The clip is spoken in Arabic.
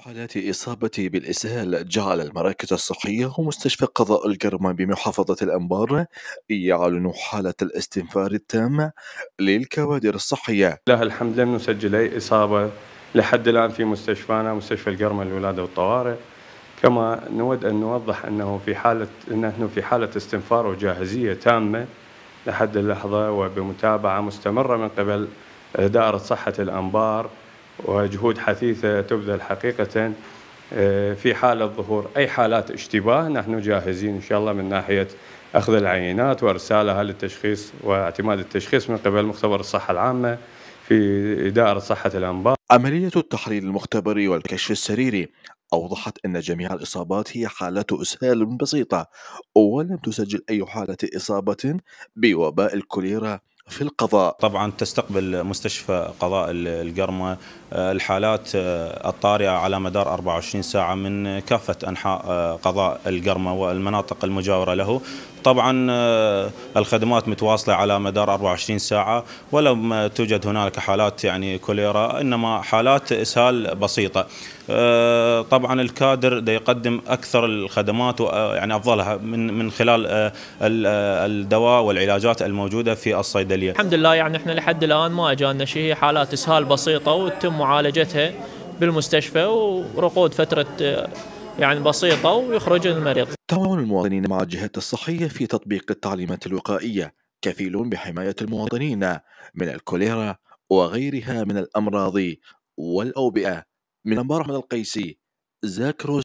حالات إصابته بالإسهال جعل المراكز الصحية ومستشفى قضاء الكرمة بمحافظة الأنبار يعلن حالة الاستنفار التام للكوادر الصحية لله الحمد لم نسجل أي إصابة لحد الآن في مستشفانا مستشفى القرمة للولادة والطوارئ كما نود أن نوضح أنه في حالة نحن في حالة استنفار وجاهزية تامة لحد اللحظة وبمتابعة مستمرة من قبل دائرة صحة الأنبار وجهود حثيثة تبذل حقيقة آه، في حالة ظهور أي حالات اشتباه نحن جاهزين إن شاء الله من ناحية أخذ العينات وإرسالها للتشخيص واعتماد التشخيص من قبل مختبر الصحة العامة في دائرة صحة الأنباء عملية التحليل المختبري والكشف السريري أوضحت أن جميع الإصابات هي حالات إسهال بسيطة ولم تسجل أي حالة إصابة بوباء الكوليرا في القضاء طبعا تستقبل مستشفى قضاء القرمة آه، الحالات آه، الطارئة على مدار 24 ساعة من كافة أنحاء آه، قضاء القرمة والمناطق المجاورة له طبعا الخدمات متواصلة على مدار 24 ساعة ولم توجد هنالك حالات يعني كوليرا إنما حالات إسهال بسيطة طبعا الكادر دا يقدم أكثر الخدمات يعني أفضلها من من خلال الدواء والعلاجات الموجودة في الصيدلية العمليه. الحمد لله يعني احنا لحد الان ما اجانا شيء حالات اسهال بسيطه وتم معالجتها بالمستشفى ورقود فتره يعني بسيطه ويخرج المريض. تعاون المواطنين مع الجهات الصحيه في تطبيق التعليمات الوقائيه كفيل بحمايه المواطنين من الكوليرا وغيرها من الامراض والاوبئه من انبار احمد القيسي زاكروس